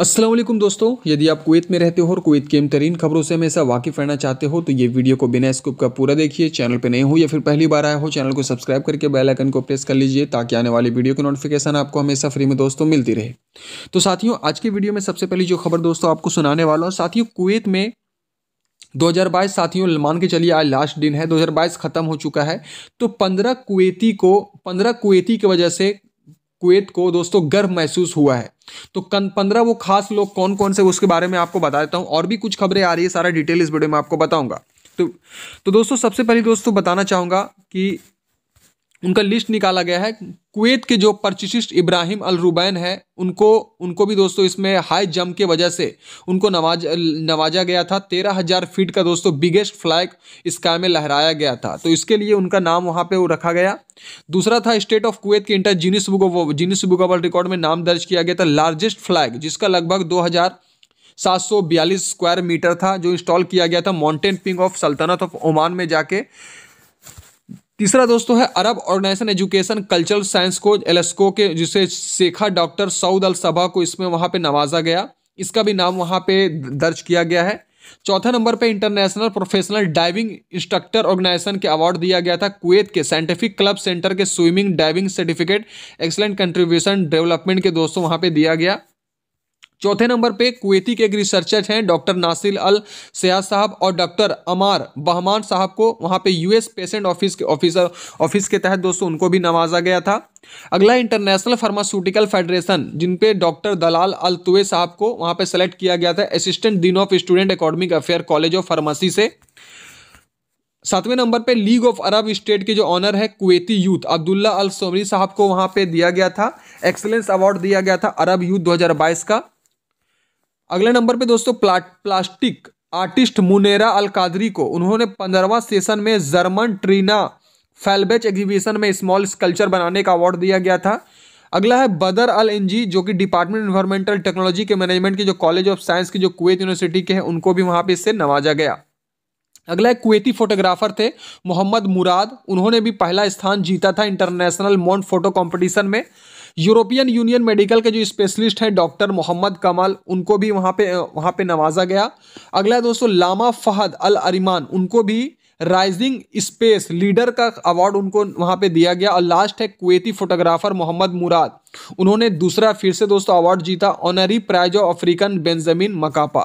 असलम दोस्तों यदि आप कुवैत में रहते हो और कुवैत के तरीन खबरों से हमेशा वाकिफ रहना चाहते हो तो ये वीडियो को बिना स्कूप का पूरा देखिए चैनल पर नए हो या फिर पहली बार आया हो चैनल को सब्सक्राइब करके बेल आइकन को प्रेस कर लीजिए ताकि आने वाली वीडियो की नोटिफिकेशन आपको हमेशा फ्री में दोस्तों मिलती रहे तो साथियों आज की वीडियो में सबसे पहली जो खबर दोस्तों आपको सुनाने वाला हूँ साथियों कुवैत में 2022 साथियों मान के चलिए आज लास्ट दिन है 2022 ख़त्म हो चुका है तो 15 कुवैती को 15 कुवैती की वजह से कुवैत को दोस्तों गर्व महसूस हुआ है तो पंद्रह वो खास लोग कौन कौन से उसके बारे में आपको बता देता हूँ और भी कुछ खबरें आ रही है सारा डिटेल इस वीडियो में आपको बताऊँगा तो तो दोस्तों सबसे पहले दोस्तों बताना चाहूँगा कि उनका लिस्ट निकाला गया है कुवैत के जो पर्चिस्ट इब्राहिम अल रुबैन है उनको उनको भी दोस्तों इसमें हाई जंप के वजह से उनको नवाज नवाजा गया था तेरह हज़ार फीट का दोस्तों बिगेस्ट फ्लैग स्काई में लहराया गया था तो इसके लिए उनका नाम वहाँ पे रखा गया दूसरा था स्टेट ऑफ कुवैत के inter Guinness book of Guinness book of world record में नाम दर्ज किया गया था लार्जेस्ट फ्लैग जिसका लगभग दो सात सौ बयालीस स्क्वायर मीटर था जो इंस्टॉल किया गया था माउंटेन पिंग ऑफ सल्तनत ऑफ ओमान में जाके तीसरा दोस्तों तो है Arab organisation education cultural science को एलेस्को के जिसे शेखा डॉक्टर सऊद अल सभा को इसमें वहाँ पे नवाजा गया इसका भी नाम वहाँ पे दर्ज किया गया है चौथा नंबर पे international professional diving instructor organisation के अवार्ड दिया गया था कुवैत के साइंटिफिक क्लब सेंटर के swimming diving certificate excellent contribution development के दोस्तों वहाँ पे दिया गया चौथे नंबर पे कुवैती के एक रिसर्चर हैं डॉक्टर नासिर अल सयाद साहब और डॉक्टर अमार बहमान साहब को वहाँ पे यूएस पेशेंट ऑफिस के ऑफिसर ऑफिस के तहत दोस्तों उनको भी नवाजा गया था अगला इंटरनेशनल फार्मास्यूटिकल फेडरेशन जिन पे डॉक्टर दलाल अल तुए साहब को वहाँ पे सेलेक्ट किया गया था assistant dean of student academic affair college of pharmacy से सातवें नंबर पे लीग ऑफ अरब स्टेट के जो ऑनर है Kuwaiti youth Abdullah Al Somri साहब को वहाँ पे दिया गया था एक्सलेंस अवार्ड दिया गया था अरब यूथ 2022 का अगले नंबर पे दोस्तों प्ला, plastic artist Munira Al Qadri को उन्होंने पंद्रहवा सेशन में जर्मन ट्रीना फेलबेच एग्जीबिशन में स्मॉल स्कल्चर बनाने का अवार्ड दिया गया था अगला है बदर अल इंजी जो कि डिपार्टमेंट इन्वायरमेंटल टेक्नोलॉजी के मैनेजमेंट के जो कॉलेज ऑफ साइंस की जो कुवैत यूनिवर्सिटी के हैं उनको भी वहाँ पे इससे नवाजा गया अगला है कुवैती फोटोग्राफर थे मोहम्मद मुराद उन्होंने भी पहला स्थान जीता था इंटरनेशनल मॉन्ट फोटो कॉम्पिटिशन में यूरोपियन यूनियन मेडिकल के जो स्पेशलिस्ट हैं डॉक्टर मोहम्मद कमाल उनको भी वहाँ पे वहाँ पे नवाजा गया अगला दोस्तों लामा फहद अल अरिमान उनको भी राइजिंग स्पेस लीडर का अवार्ड उनको वहाँ पे दिया गया और लास्ट है कुवैती फोटोग्राफर मोहम्मद मुराद उन्होंने दूसरा फिर से दोस्तों अवार्ड जीता honorary prize of African Benjamin Mkapa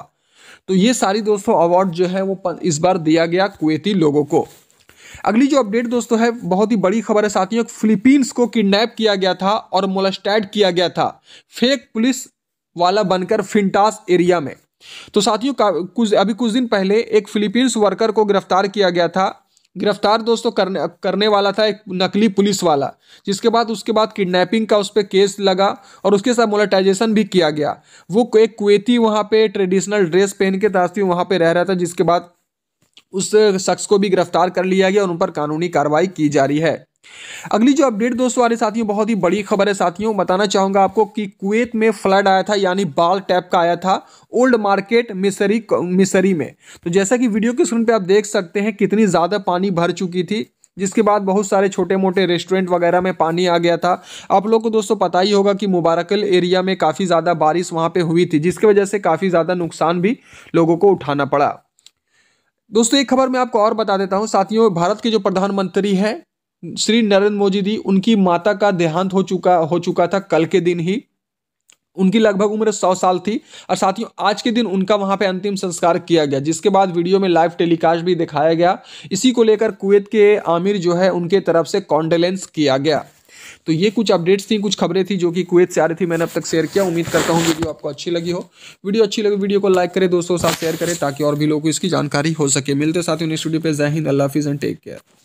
तो ये सारी दोस्तों अवार्ड जो है वो इस बार दिया गया कुवैती लोगों को अगली जो अपडेट दोस्तों है बहुत ही बड़ी खबर है साथियों फिलीपींस को किडनैप किया गया था और मोलस्टैड किया गया था फेक पुलिस वाला बनकर फिंटास एरिया में तो साथियों कुछ अभी कुछ दिन पहले एक फिलीपींस वर्कर को गिरफ्तार किया गया था गिरफ्तार दोस्तों करने करने वाला था एक नकली पुलिस वाला जिसके बाद उसके बाद किडनैपिंग का उस पर केस लगा और उसके साथ मोलाटाइजेशन भी किया गया वो एक कुवैती वहाँ पे ट्रेडिशनल ड्रेस पहन के तास्ती वहाँ पे रह रहा था जिसके बाद उस शख्स को भी गिरफ्तार कर लिया गया और उन पर कानूनी कार्रवाई की जा रही है अगली जो अपडेट दोस्तों आ रही साथियों बहुत ही बड़ी खबर है साथियों बताना चाहूंगा आपको कि कुवैत में फ्लड आया था यानी बाल टैप का आया था ओल्ड मार्केट मिसरी मिसरी में तो जैसा कि वीडियो के स्क्रीन पे आप देख सकते हैं कितनी ज़्यादा पानी भर चुकी थी जिसके बाद बहुत सारे छोटे मोटे रेस्टोरेंट वगैरह में पानी आ गया था आप लोग को दोस्तों पता ही होगा कि मुबारकल एरिया में काफ़ी ज़्यादा बारिश वहाँ पर हुई थी जिसकी वजह से काफ़ी ज़्यादा नुकसान भी लोगों को उठाना पड़ा दोस्तों एक खबर मैं आपको और बता देता हूँ साथियों भारत के जो प्रधानमंत्री हैं श्री नरेंद्र मोदी जी उनकी माता का देहांत हो चुका हो चुका था कल के दिन ही उनकी लगभग उम्र सौ साल थी और साथियों आज के दिन उनका वहां पे अंतिम संस्कार किया गया जिसके बाद वीडियो में लाइव टेलीकास्ट भी दिखाया गया इसी को लेकर कुवैत के आमिर जो है उनके तरफ से कॉन्डोलेंस किया गया तो ये कुछ अपडेट्स थी कुछ खबरें थी जो कि कुवैत से आ रही थी मैंने अब तक शेयर किया उम्मीद करता हूँ वीडियो आपको अच्छी लगी हो वीडियो अच्छी लगी वीडियो को लाइक करें दोस्तों साथ शेयर करें ताकि और भी लोगों को इसकी जानकारी हो सके मिलते साथ ही उन्हें स्टूडियो पर जय हिंद अल्लाह हाफिज़ एंड टेक केयर